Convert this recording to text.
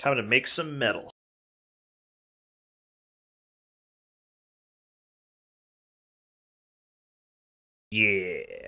Time to make some metal. Yeah.